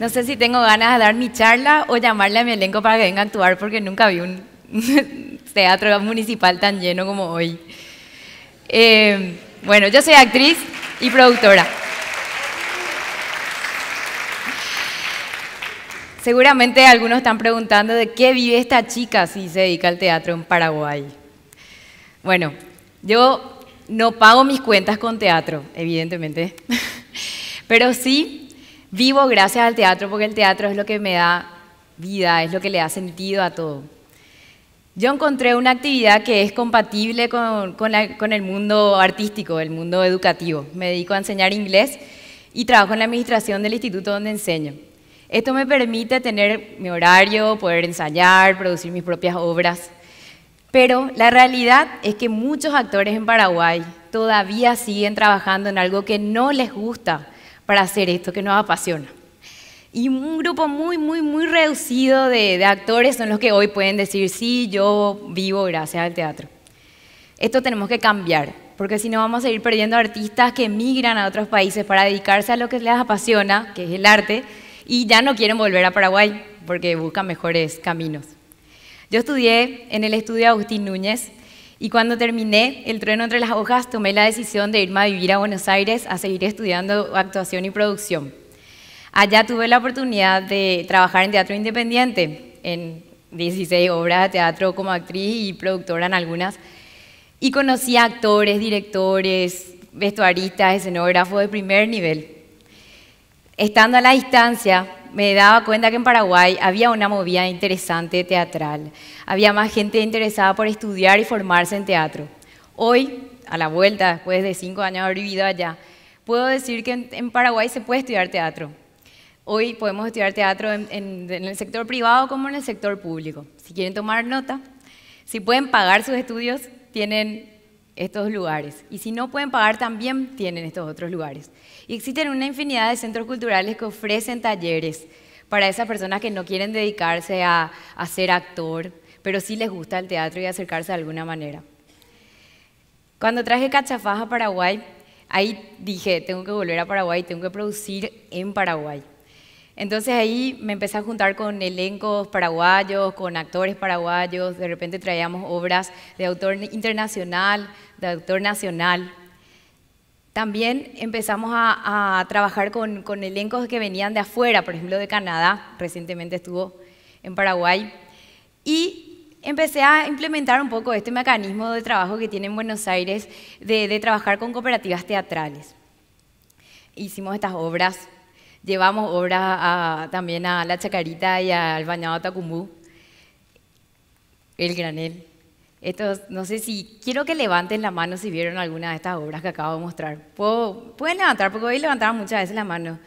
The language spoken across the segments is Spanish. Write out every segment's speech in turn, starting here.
No sé si tengo ganas de dar mi charla o llamarle a mi elenco para que venga a actuar porque nunca vi un teatro municipal tan lleno como hoy. Eh, bueno, yo soy actriz y productora. Seguramente algunos están preguntando de qué vive esta chica si se dedica al teatro en Paraguay. Bueno, yo no pago mis cuentas con teatro, evidentemente, pero sí Vivo gracias al teatro porque el teatro es lo que me da vida, es lo que le da sentido a todo. Yo encontré una actividad que es compatible con, el mundo artístico, el mundo educativo. Me dedico a enseñar inglés y trabajo en la administración del instituto donde enseño. Esto me permite tener mi horario, poder ensayar, producir mis propias obras. Pero la realidad es que muchos actores en Paraguay todavía siguen trabajando en algo que no les gusta, para hacer esto que nos apasiona. Y un grupo muy, muy, muy reducido de, actores son los que hoy pueden decir, sí, yo vivo gracias al teatro. Esto tenemos que cambiar, porque si no vamos a ir perdiendo artistas que emigran a otros países para dedicarse a lo que les apasiona, que es el arte, y ya no quieren volver a Paraguay, porque buscan mejores caminos. Yo estudié en el estudio Agustín Núñez, y cuando terminé El trueno entre las hojas, tomé la decisión de irme a vivir a Buenos Aires a seguir estudiando actuación y producción. Allá tuve la oportunidad de trabajar en teatro independiente, en 16 obras de teatro como actriz y productora en algunas. Y conocí a actores, directores, vestuaristas, escenógrafos de primer nivel. Estando a la distancia, me daba cuenta que en Paraguay había una movida interesante teatral. Había más gente interesada por estudiar y formarse en teatro. Hoy, a la vuelta, después de cinco años de haber vivido allá, puedo decir que en, Paraguay se puede estudiar teatro. Hoy podemos estudiar teatro en el sector privado como en el sector público. Si quieren tomar nota, si pueden pagar sus estudios, tienen estos lugares. Y si no pueden pagar, también tienen estos otros lugares. Y existen una infinidad de centros culturales que ofrecen talleres para esas personas que no quieren dedicarse a, ser actor, pero sí les gusta el teatro y acercarse de alguna manera. Cuando traje Cachafaja a Paraguay, ahí dije, tengo que volver a Paraguay, tengo que producir en Paraguay. Entonces ahí me empecé a juntar con elencos paraguayos, con actores paraguayos, de repente traíamos obras de autor internacional, de autor nacional. También empezamos a, trabajar con, elencos que venían de afuera, por ejemplo de Canadá, recientemente estuvo en Paraguay, y empecé a implementar un poco este mecanismo de trabajo que tiene en Buenos Aires de, de trabajar con cooperativas teatrales. Hicimos estas obras Llevamos obras también a La Chacarita y al Bañado Tacumbú, El Granel. Esto, no sé si, quiero que levanten la mano si vieron alguna de estas obras que acabo de mostrar. pueden levantar, porque hoy levantaron muchas veces la mano.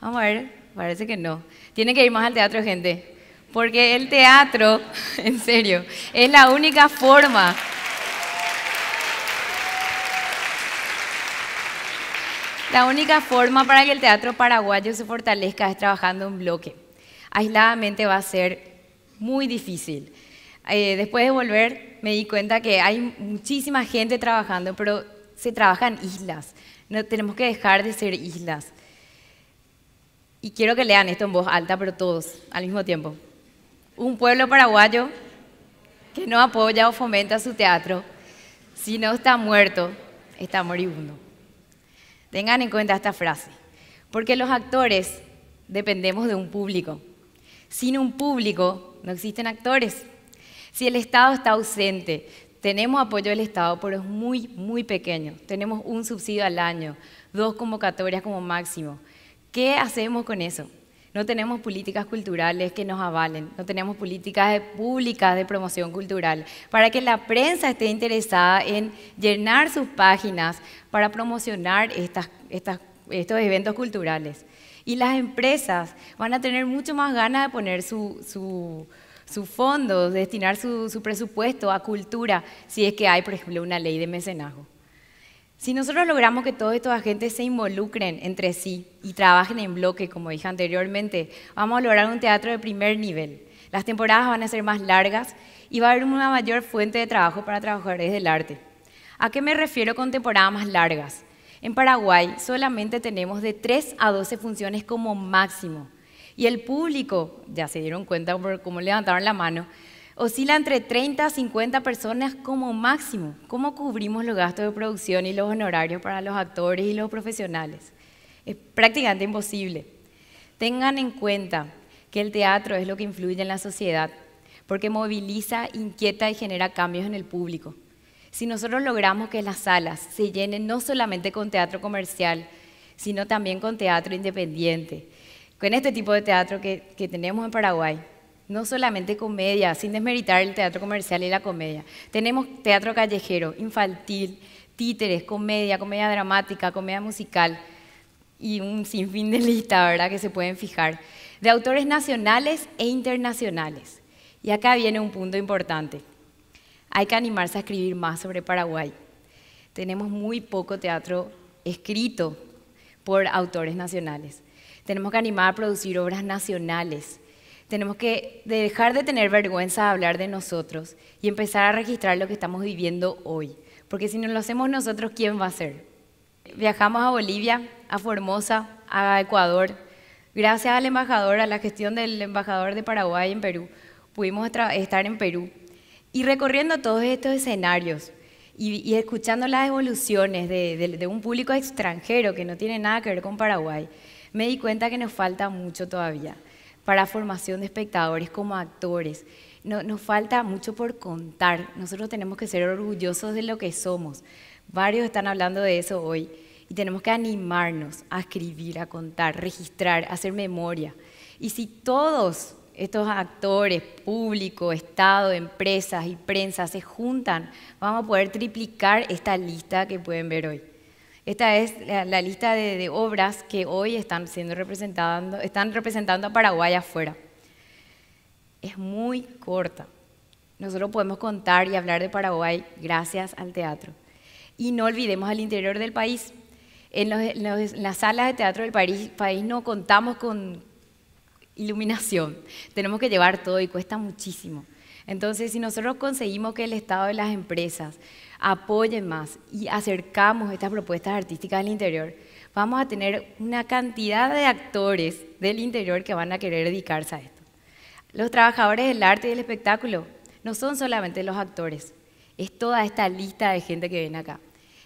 Vamos a ver, parece que no. Tienen que ir más al teatro, gente, porque el teatro, en serio, es la única forma La única forma para que el teatro paraguayo se fortalezca es trabajando en bloque. Aisladamente va a ser muy difícil. Eh, después de volver me di cuenta que hay muchísima gente trabajando, pero se trabaja en islas. No, tenemos que dejar de ser islas. Y quiero que lean esto en voz alta, pero todos al mismo tiempo. Un pueblo paraguayo que no apoya o fomenta su teatro, si no está muerto, está moribundo. Tengan en cuenta esta frase, porque los actores dependemos de un público. Sin un público no existen actores. Si el Estado está ausente, tenemos apoyo del Estado, pero es muy, muy pequeño. Tenemos un subsidio al año, dos convocatorias como máximo. ¿Qué hacemos con eso? No tenemos políticas culturales que nos avalen, no tenemos políticas públicas de promoción cultural para que la prensa esté interesada en llenar sus páginas para promocionar estos eventos culturales. Y las empresas van a tener mucho más ganas de poner su, su fondo, destinar su, su, presupuesto a cultura, si es que hay, por ejemplo, una ley de mecenazgo. Si nosotros logramos que toda estos gente se involucren entre sí y trabajen en bloque, como dije anteriormente, vamos a lograr un teatro de primer nivel. Las temporadas van a ser más largas y va a haber una mayor fuente de trabajo para trabajadores del arte. ¿A qué me refiero con temporadas más largas? En Paraguay solamente tenemos de 3 a 12 funciones como máximo. Y el público, ya se dieron cuenta por cómo levantaron la mano, oscila entre 30 a 50 personas como máximo. ¿Cómo cubrimos los gastos de producción y los honorarios para los actores y los profesionales? Es prácticamente imposible. Tengan en cuenta que el teatro es lo que influye en la sociedad, porque moviliza, inquieta y genera cambios en el público. Si nosotros logramos que las salas se llenen no solamente con teatro comercial, sino también con teatro independiente, con este tipo de teatro que, que tenemos en Paraguay, no solamente comedia, sin desmeritar el teatro comercial y la comedia. Tenemos teatro callejero, infantil, títeres, comedia, comedia dramática, comedia musical y un sinfín de lista, ¿verdad?, que se pueden fijar, de autores nacionales e internacionales. Y acá viene un punto importante. Hay que animarse a escribir más sobre Paraguay. Tenemos muy poco teatro escrito por autores nacionales. Tenemos que animar a producir obras nacionales, tenemos que dejar de tener vergüenza de hablar de nosotros y empezar a registrar lo que estamos viviendo hoy. Porque si no lo hacemos nosotros, ¿quién va a ser? Viajamos a Bolivia, a Formosa, a Ecuador. Gracias al embajador, a la gestión del embajador de Paraguay en Perú, pudimos estar en Perú. Y recorriendo todos estos escenarios y, escuchando las evoluciones de, de un público extranjero que no tiene nada que ver con Paraguay, me di cuenta que nos falta mucho todavía para formación de espectadores como actores. nos falta mucho por contar. Nosotros tenemos que ser orgullosos de lo que somos. Varios están hablando de eso hoy. Y tenemos que animarnos a escribir, a contar, registrar, hacer memoria. Y si todos estos actores, público, Estado, empresas y prensa se juntan, vamos a poder triplicar esta lista que pueden ver hoy. Esta es la, lista de, obras que hoy están, siendo representando, están representando a Paraguay afuera. Es muy corta. Nosotros podemos contar y hablar de Paraguay gracias al teatro. Y no olvidemos al interior del país. En, las salas de teatro del país no contamos con iluminación. Tenemos que llevar todo y cuesta muchísimo. Entonces, si nosotros conseguimos que el Estado de las empresas apoyen más y acercamos estas propuestas artísticas al interior, vamos a tener una cantidad de actores del interior que van a querer dedicarse a esto. Los trabajadores del arte y del espectáculo no son solamente los actores, es toda esta lista de gente que viene acá.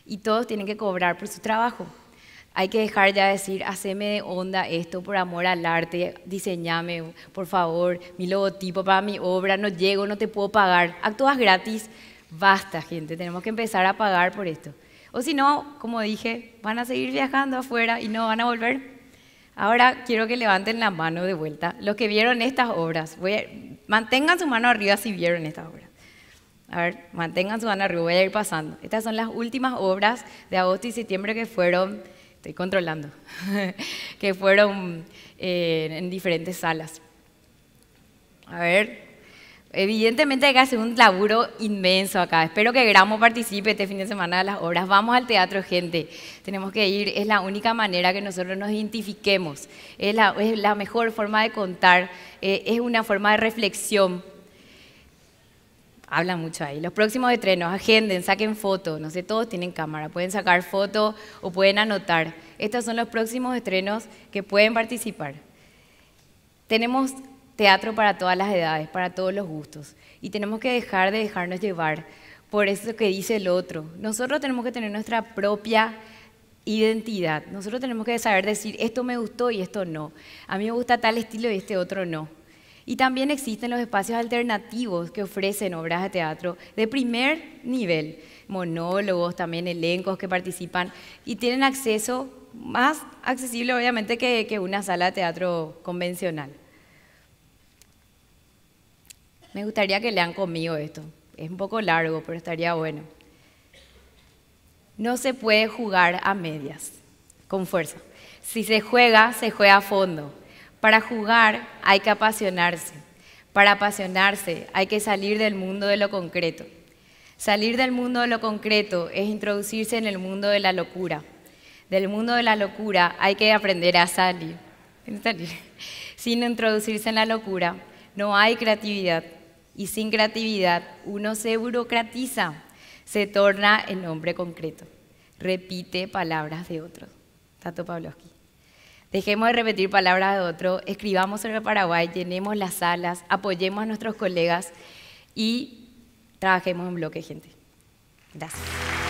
Y todos tienen que cobrar por su trabajo. Hay que dejar ya de decir, haceme de onda esto por amor al arte, diseñame, por favor, mi logotipo para mi obra, no llego, no te puedo pagar, actúas gratis. Basta, gente, tenemos que empezar a pagar por esto. O si no, como dije, van a seguir viajando afuera y no van a volver. Ahora quiero que levanten la mano de vuelta los que vieron estas obras. mantengan su mano arriba si vieron estas obras. A ver, mantengan su mano arriba, voy a ir pasando. Estas son las últimas obras de agosto y septiembre que fueron estoy controlando, que fueron eh, en diferentes salas. A ver, evidentemente hay que hacer un laburo inmenso acá. Espero que Gramo participe este fin de semana de las obras. Vamos al teatro, gente. Tenemos que ir, es la única manera que nosotros nos identifiquemos. Es la, mejor forma de contar, eh, es una forma de reflexión. Hablan mucho ahí. Los próximos estrenos, agenden, saquen fotos, no sé, todos tienen cámara, pueden sacar fotos o pueden anotar. Estos son los próximos estrenos que pueden participar. Tenemos teatro para todas las edades, para todos los gustos. Y tenemos que dejar de dejarnos llevar por eso que dice el otro. Nosotros tenemos que tener nuestra propia identidad. Nosotros tenemos que saber decir, esto me gustó y esto no. A mí me gusta tal estilo y este otro no. Y también existen los espacios alternativos que ofrecen obras de teatro de primer nivel, monólogos, también elencos que participan y tienen acceso más accesible obviamente que, una sala de teatro convencional. Me gustaría que lean conmigo esto. Es un poco largo, pero estaría bueno. No se puede jugar a medias, con fuerza. Si se juega, se juega a fondo. Para jugar hay que apasionarse. Para apasionarse hay que salir del mundo de lo concreto. Salir del mundo de lo concreto es introducirse en el mundo de la locura. Del mundo de la locura hay que aprender a salir. Sin introducirse en la locura no hay creatividad. Y sin creatividad uno se burocratiza, se torna en hombre concreto. Repite palabras de otros. Tato Pavlovsky. Dejemos de repetir palabras de otro, escribamos sobre Paraguay, llenemos las salas, apoyemos a nuestros colegas y trabajemos en bloque, gente. Gracias.